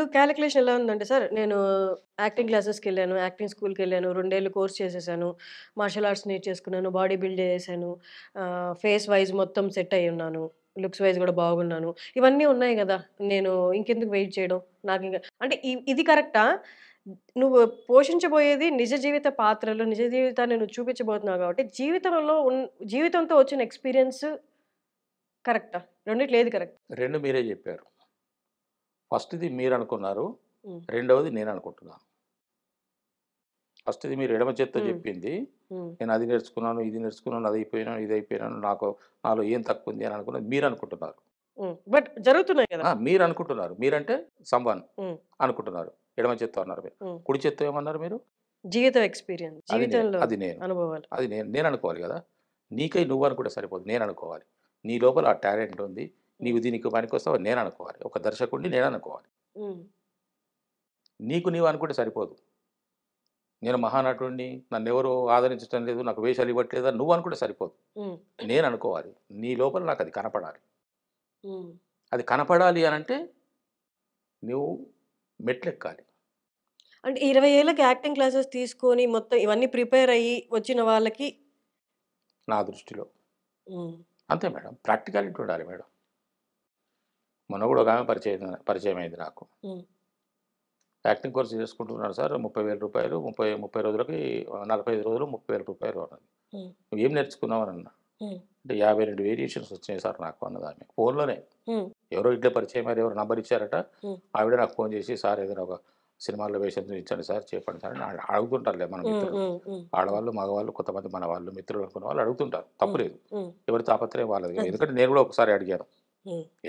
అప్పుడు క్యాలిక్యులేషన్ ఎలా ఉందంటే సార్ నేను యాక్టింగ్ క్లాసెస్కి వెళ్ళాను యాక్టింగ్ స్కూల్కి వెళ్ళాను రెండేళ్ళు కోర్స్ చేసేసాను మార్షల్ ఆర్ట్స్ నేర్చేసుకున్నాను బాడీ బిల్డ్ చేశాను ఫేస్ వైజ్ మొత్తం సెట్ అయి ఉన్నాను లుక్స్ వైజ్ కూడా బాగున్నాను ఇవన్నీ ఉన్నాయి కదా నేను ఇంకెందుకు వెయిట్ చేయడం నాకు ఇంకా అంటే ఇది కరెక్టా నువ్వు పోషించబోయేది నిజ జీవిత పాత్రలు నిజ జీవితాన్ని నువ్వు చూపించబోతున్నావు కాబట్టి జీవితంలో ఉన్ జీవితంతో వచ్చిన ఎక్స్పీరియన్స్ కరెక్టా రెండిటి లేదు కరెక్ట్ రెండు మీరే చెప్పారు ఫస్ట్ది మీరు అనుకున్నారు రెండవది నేను అనుకుంటున్నాను ఫస్ట్ది మీరు ఎడమ చేత్తో చెప్పింది నేను అది నేర్చుకున్నాను ఇది నేర్చుకున్నాను అది అయిపోయినాను ఇది అయిపోయినాను నాకు నాలో ఏం తక్కువ ఉంది అని అనుకున్నాను మీరు అనుకుంటున్నారు బట్ జరుగుతున్నాయి కదా మీరు అనుకుంటున్నారు మీరంటే సంవన్ అనుకుంటున్నారు ఎడమ చేత్తో అన్నారు మీరు కుడి చేత్తో ఏమన్నారు మీరు జీవితం ఎక్స్పీరియన్స్ జీవితంలో అది నేను అనుభవాలు అది నేను నేను అనుకోవాలి కదా నీకై నువ్వు అనుకుంటే సరిపోదు నేను అనుకోవాలి నీ లోపల ఆ టాలెంట్ ఉంది నీవు దీనికి పనికొస్తావు నేను అనుకోవాలి ఒక దర్శకుడిని నేను అనుకోవాలి నీకు నీవు అనుకుంటే సరిపోదు నేను మహానటుడిని నన్ను ఎవరు ఆదరించడం లేదు నాకు వేషాలు అని నువ్వు అనుకుంటే సరిపోదు నేను అనుకోవాలి నీ లోపల నాకు అది కనపడాలి అది కనపడాలి అని అంటే నువ్వు మెట్లెక్కాలి అంటే ఇరవై ఏళ్ళకి యాక్టింగ్ క్లాసెస్ తీసుకొని మొత్తం ఇవన్నీ ప్రిపేర్ అయ్యి వచ్చిన వాళ్ళకి నా దృష్టిలో అంతే మేడం ప్రాక్టికాలిటీ ఉండాలి మేడం మొన్న కూడా ఒక ఆమె పరిచయం పరిచయం అయింది నాకు యాక్టింగ్ కోర్స్ చేసుకుంటున్నాడు సార్ ముప్పై వేల రూపాయలు ముప్పై ముప్పై రోజులకి నలభై ఐదు రోజులు ముప్పై వేల రూపాయలు అన్నది నువ్వు ఏం నేర్చుకున్నావు అన్న అంటే యాభై రెండు వేరియేషన్స్ వచ్చినాయి సార్ నాకు అన్నది ఆమె ఫోన్లోనే ఎవరో ఇంట్లో పరిచయం మరి ఎవరు నంబర్ ఇచ్చారట ఆవిడ నాకు ఫోన్ చేసి సార్ ఏదైనా ఒక సినిమాల్లో వేషం చూపించండి సార్ చెప్పండి సార్ అడుగుతుంటారులే మన మిత్రులు ఆడవాళ్ళు మగవాళ్ళు కొంతమంది మన వాళ్ళు మిత్రులు అనుకున్న వాళ్ళు అడుగుతుంటారు లేదు ఎవరి తాపత్రయం వాళ్ళది ఎందుకంటే నేను కూడా ఒకసారి అడిగాను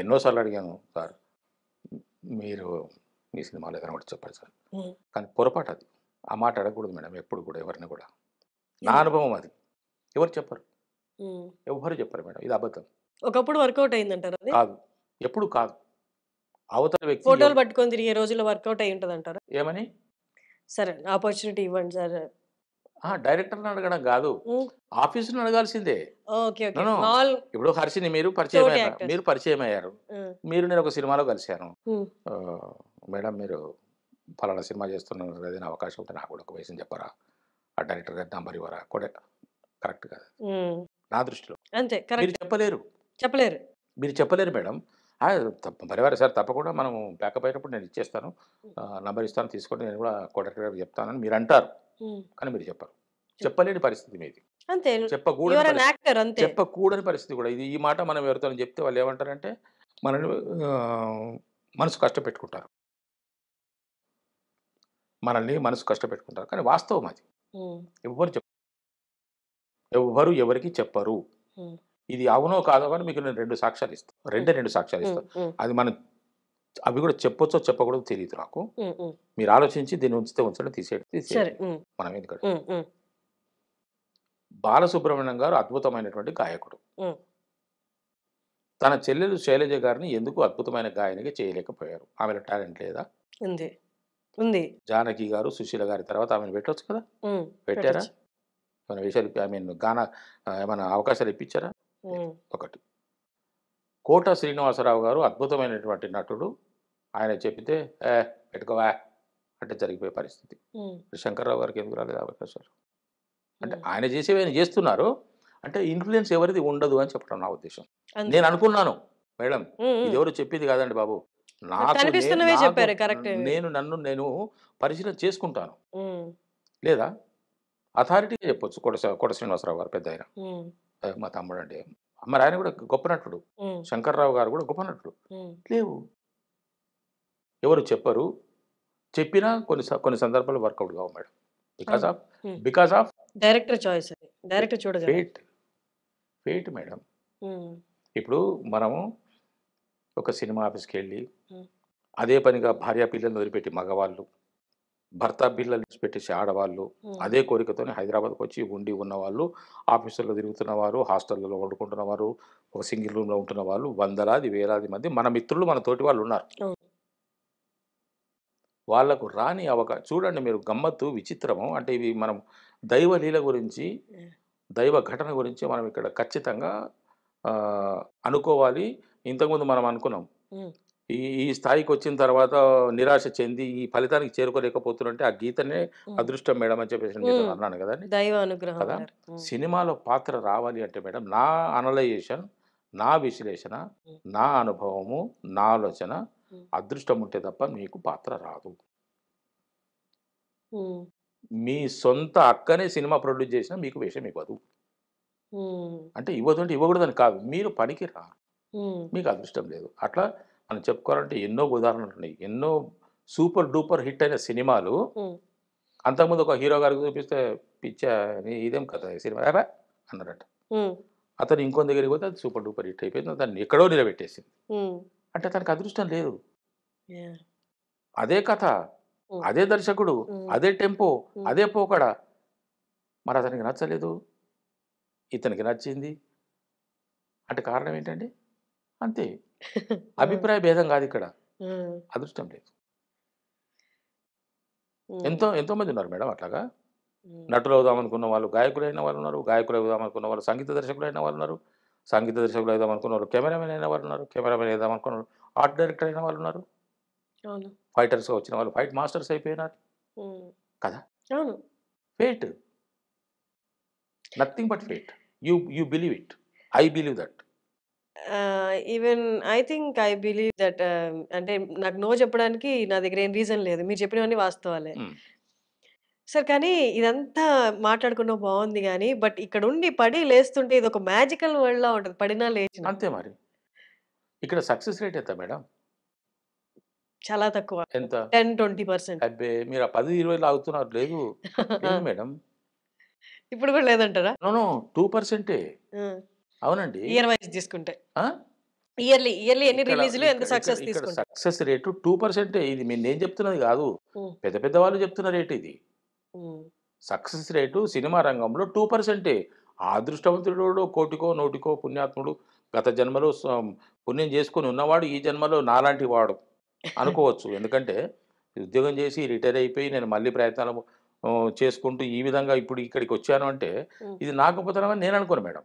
ఎన్నోసార్లు అడిగాను సార్ మీరు మీ సినిమాలు ఏదైనా ఒకటి చెప్పాలి సార్ కానీ పొరపాటు అది ఆ మాట అడగకూడదు మేడం ఎప్పుడు కూడా ఎవరిని కూడా నా అనుభవం అది ఎవరు చెప్పరు ఎవరు చెప్పరు మేడం ఇది అబద్ధం ఒకప్పుడు వర్కౌట్ అయిందంటారు కాదు ఎప్పుడు కాదు అవతల వ్యక్తి ఫోటోలు పట్టుకొని తిరిగే రోజుల్లో వర్కౌట్ అయి ఉంటుంది అంటారు ఏమని సరే ఆపర్చునిటీ ఇవ్వండి సార్ డైరెక్టర్ని అడగడం కాదు ఆఫీసుని అడగాల్సిందే ఇప్పుడు హర్షిని మీరు పరిచయం అయ్యారు మీరు పరిచయం అయ్యారు మీరు నేను ఒక సినిమాలో కలిశాను మేడం మీరు ఫలానా సినిమా చేస్తున్నారు ఏదైనా అవకాశం ఉంటే నాకు కూడా ఒక వయసు చెప్పరా ఆ డైరెక్టర్ గారి నంబర్ ఇవ్వరా కూడా కరెక్ట్ కాదు నా దృష్టిలో అంతే మీరు చెప్పలేరు చెప్పలేరు మీరు చెప్పలేరు మేడం పరివారం సార్ తప్పకుండా మనం బ్యాకప్ అయినప్పుడు నేను ఇచ్చేస్తాను నంబర్ ఇస్తాను తీసుకొని నేను కూడా కోడక్టర్ గారికి చెప్తానని మీరు అంటారు కానీ మీరు చెప్పరు చెప్పలేని పరిస్థితి మీది చెప్పకూడదు చెప్పకూడని పరిస్థితి కూడా ఇది ఈ మాట మనం ఎవరితో చెప్తే వాళ్ళు ఏమంటారంటే మనని మనసు కష్టపెట్టుకుంటారు మనల్ని మనసు కష్టపెట్టుకుంటారు కానీ వాస్తవం అది ఎవ్వరు చెప్ప ఎవ్వరు ఎవరికి చెప్పరు ఇది అవునో కాదో కానీ మీకు నేను రెండు సాక్ష్యాలు ఇస్తాను రెండే రెండు సాక్ష్యాలు ఇస్తాను అది మనం అవి కూడా చెప్పొచ్చో చెప్పకూడదు తెలియదు నాకు మీరు ఆలోచించి దీన్ని ఉంచితే ఉంచడం తీసేయండి మనం ఎందుకంటే బాలసుబ్రహ్మణ్యం గారు అద్భుతమైనటువంటి గాయకుడు తన చెల్లెలు శైలజ గారిని ఎందుకు అద్భుతమైన గాయనిగా చేయలేకపోయారు ఆమె టాలెంట్ లేదా ఉంది జానకి గారు సుశీల గారి తర్వాత ఆమెను పెట్టవచ్చు కదా పెట్టారా మన విషయాలు ఐ మీన్ గాన ఏమైనా అవకాశాలు ఇప్పించారా కోట శ్రీనివాసరావు గారు అద్భుతమైనటువంటి నటుడు ఆయన చెప్పితే ఏ పెట్టుకోవా అంటే జరిగిపోయే పరిస్థితి శంకర్రావు గారికి ఎందుకు రాలేదు అవకాశాలు అంటే ఆయన చేసేవి ఆయన చేస్తున్నారు అంటే ఇన్ఫ్లుయెన్స్ ఎవరిది ఉండదు అని చెప్పడం నా ఉద్దేశం నేను అనుకున్నాను మేడం ఇది ఎవరు చెప్పేది కాదండి బాబు నాకు నేను నన్ను నేను పరిశీలన చేసుకుంటాను లేదా అథారిటీగా చెప్పొచ్చు కొడ కొడ శ్రీనివాసరావు గారు పెద్ద ఆయన మా తమ్ముడు అంటే మరి ఆయన కూడా గొప్ప నటుడు శంకర్రావు గారు కూడా గొప్ప నటుడు లేవు ఎవరు చెప్పరు చెప్పినా కొన్ని కొన్ని సందర్భాలు వర్కౌట్ కావు madam because of because of director choice director చూడదు ఫేట్ ఫేట్ మేడం ఇప్పుడు మనము ఒక సినిమా ఆఫీస్కి వెళ్ళి అదే పనిగా భార్య పిల్లల్ని వదిలిపెట్టి మగవాళ్ళు భర్త బిల్లలు పెట్టేసి ఆడవాళ్ళు అదే కోరికతోనే హైదరాబాద్కి వచ్చి ఉండి ఉన్నవాళ్ళు ఆఫీసుల్లో తిరుగుతున్న వారు హాస్టల్లో వండుకుంటున్న వారు ఒక సింగిల్ రూమ్లో ఉంటున్న వాళ్ళు వందలాది వేలాది మంది మన మిత్రులు మన తోటి వాళ్ళు ఉన్నారు వాళ్లకు రాని అవకాశం చూడండి మీరు గమ్మత్తు విచిత్రము అంటే ఇవి మనం దైవ లీల గురించి దైవ ఘటన గురించి మనం ఇక్కడ ఖచ్చితంగా అనుకోవాలి ఇంతకుముందు మనం అనుకున్నాం ఈ ఈ స్థాయికి వచ్చిన తర్వాత నిరాశ చెంది ఈ ఫలితానికి చేరుకోలేకపోతున్నంటే ఆ గీతనే అదృష్టం మేడం అని చెప్పేసి నేను అన్నాను కదా దైవానుగ్రహం కదా సినిమాలో పాత్ర రావాలి అంటే మేడం నా అనలైజేషన్ నా విశ్లేషణ నా అనుభవము నా ఆలోచన అదృష్టం ఉంటే తప్ప మీకు పాత్ర రాదు మీ సొంత అక్కనే సినిమా ప్రొడ్యూస్ చేసినా మీకు వేషం ఇవ్వదు అంటే ఇవ్వదు అంటే ఇవ్వకూడదని కాదు మీరు పనికి రా మీకు అదృష్టం లేదు అట్లా అని చెప్పుకోవాలంటే ఎన్నో ఉదాహరణలు ఉన్నాయి ఎన్నో సూపర్ డూపర్ హిట్ అయిన సినిమాలు అంతకుముందు ఒక హీరో గారికి చూపిస్తే పిచ్చా ఇదేం కథ సినిమా అబ్బా అన్నారట అతను ఇంకో దగ్గరికి పోతే అది సూపర్ డూపర్ హిట్ అయిపోయింది దాన్ని ఎక్కడో నిలబెట్టేసింది అంటే తనకు అదృష్టం లేదు అదే కథ అదే దర్శకుడు అదే టెంపో అదే పోకడ మరి అతనికి నచ్చలేదు ఇతనికి నచ్చింది అంటే కారణం ఏంటండి అంతే అభిప్రాయ భేదం కాదు ఇక్కడ అదృష్టం లేదు ఎంతో ఎంతో మంది ఉన్నారు మేడం అట్లాగా నటులు అవుదాం అనుకున్న వాళ్ళు గాయకులు అయిన వాళ్ళు ఉన్నారు గాయకులు అవుదాం అనుకున్న వాళ్ళు సంగీత దర్శకులు అయిన వాళ్ళు ఉన్నారు సంగీత దర్శకులు అవుదాం అనుకున్నారు కెమెరామెన్ అయిన వాళ్ళు ఉన్నారు కెమెరామెన్ అవుదాం అనుకున్నారు ఆర్ట్ డైరెక్టర్ అయిన వాళ్ళు ఉన్నారు ఫైటర్స్ వచ్చిన వాళ్ళు ఫైట్ మాస్టర్స్ అయిపోయినారు కదా fate nothing but fate you you believe it I believe that even I think I believe that అంటే నాకు నో చెప్పడానికి నా దగ్గర ఏం రీజన్ లేదు. మీరు చెప్పినవన్నీ వాస్తవాలే. సార్ కానీ ఇదంతా మాట్లాడుకున్న బాగుంది కానీ బట్ ఇక్కడ ఉండి పడి లేస్తుంటే ఇది ఒక మ్యాజికల్ వరల్డ్‌లా ఉంటుంది పడినా లేచి అంతే మరి. ఇక్కడ సక్సెస్ రేట్ ఎంత మేడం? చాలా తక్కువ. ఎంత? టెన్ ట్వంటీ పర్సెంట్ అబ్బే! మీరు ఆ పది ఇరవై లాగుతున్నారు. లేదు. మేడం. ఇప్పుడు కూడా లేదంటారా? నో. నో. అవునండి ఇయర్ వైజ్ తీసుకుంటే ఇయర్లీ ఇయర్లీ ఎన్ని రిలీజ్లు ఎంత success success rate two percent ఇది మేము నేను చెప్తున్నది కాదు పెద్ద పెద్ద వాళ్ళు చెప్తున్న రేట్ ఇది సక్సెస్ రేటు సినిమా రంగంలో టూ పర్సెంటే అదృష్టవంతుడు కోటికో నోటికో పుణ్యాత్ముడు గత జన్మలో పుణ్యం చేసుకుని ఉన్నవాడు ఈ జన్మలో నాలాంటి వాడు అనుకోవచ్చు ఎందుకంటే ఉద్యోగం చేసి రిటైర్ అయిపోయి నేను మళ్ళీ ప్రయత్నాలు చేసుకుంటూ ఈ విధంగా ఇప్పుడు ఇక్కడికి వచ్చాను అంటే ఇది నా గొప్పతనం అని నేను అనుకోను madam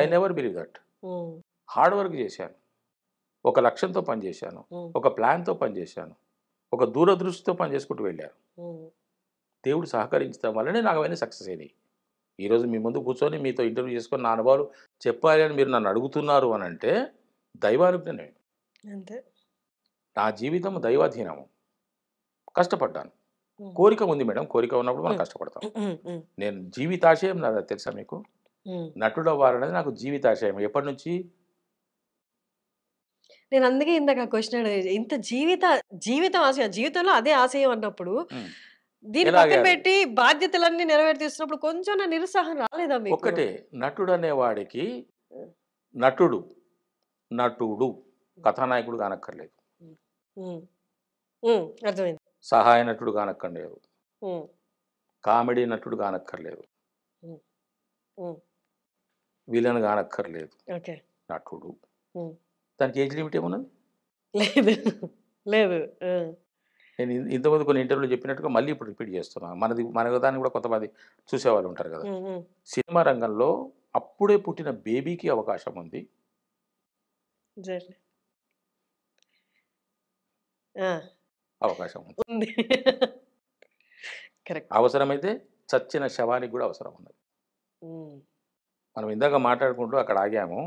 I hmm. Never believe that hmm. Hard work చేశాను ఒక లక్ష్యంతో పనిచేశాను hmm. ఒక ప్లాన్తో పనిచేశాను ఒక దూరదృష్టితో పనిచేసుకుంటూ వెళ్ళాను దేవుడు సహకరించడం వల్లనే నాకు అవన్నీ సక్సెస్ అయినాయి ఈరోజు మీ ముందు కూర్చొని మీతో ఇంటర్వ్యూ చేసుకొని నా అనుభవాలు చెప్పాలి అని మీరు నన్ను అడుగుతున్నారు అని అంటే దైవానుజ్ఞనే అంతే నా జీవితం దైవాధీనము కష్టపడ్డాను కోరిక ఉంది మేడం కోరిక ఉన్నప్పుడు మనం కష్టపడతాం నేను జీవితాశయం నాకు తెలుసా మీకు నటుడు అవ్వాలనేది నాకు జీవితాశయం ఎప్పటి నుంచి నేను అందుకే ఇందాక క్వశ్చన్ ఇంత జీవిత జీవితం ఆశయం జీవితంలో అదే ఆశయం అన్నప్పుడు దీన్ని పక్కన పెట్టి బాధ్యతలన్నీ నెరవేర్తిస్తున్నప్పుడు కొంచెం నా నిరుత్సాహం రాలేదా మీకు ఒకటే నటుడు అనేవాడికి నటుడు నటుడు కథానాయకుడు కానక్కర్లేదు అర్థమైంది సహాయ నటుడు కానక్కర్లేదు కామెడీ నటుడు కానక్కర్లేదు విలన్ కానక్కర్లేదు నటుడు దానికి ఏజ్ లిమిట్ ఏమున్నది లేదు లేదు నేను ఇంతకుముందు కొన్ని ఇంటర్వ్యూలు చెప్పినట్టుగా మళ్ళీ ఇప్పుడు రిపీట్ చేస్తున్నాను మనది మన దాన్ని కూడా కొంతమంది చూసేవాళ్ళు ఉంటారు కదా సినిమా రంగంలో అప్పుడే పుట్టిన బేబీకి అవకాశం ఉంది అవకాశం ఉంది అవసరమైతే చచ్చిన శవానికి కూడా అవసరం ఉన్నది మనం ఇందాక మాట్లాడుకుంటూ అక్కడ ఆగాము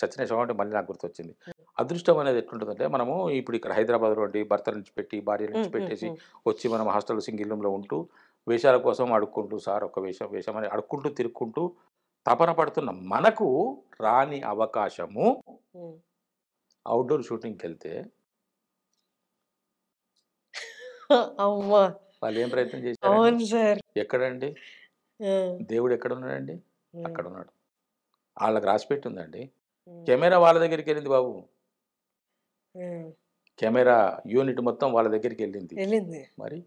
చచ్చిన విషయం అంటే మళ్ళీ నాకు గుర్తొచ్చింది అదృష్టం అనేది ఎట్లుంటుందంటే మనము ఇప్పుడు ఇక్కడ హైదరాబాద్ ఉండి భర్త నుంచి పెట్టి భార్య నుంచి పెట్టేసి వచ్చి మనం హాస్టల్ సింగిల్ రూమ్లో ఉంటూ వేషాల కోసం అడుక్కుంటూ సార్ ఒక వేషం వేషం అని అడుక్కుంటూ తిరుక్కుంటూ తపన పడుతున్న మనకు రాని అవకాశము అవుట్డోర్ షూటింగ్కి వెళ్తే వాళ్ళు ఏం ప్రయత్నం చేశారు ఎక్కడండి దేవుడు ఎక్కడ ఉన్నాడండి అక్కడ ఉన్నాడు వాళ్ళకి రాసి ఉందండి కెమెరా వాళ్ళ దగ్గరికి వెళ్ళింది బాబు కెమెరా యూనిట్ మొత్తం వాళ్ళ దగ్గరికి వెళ్ళింది మరి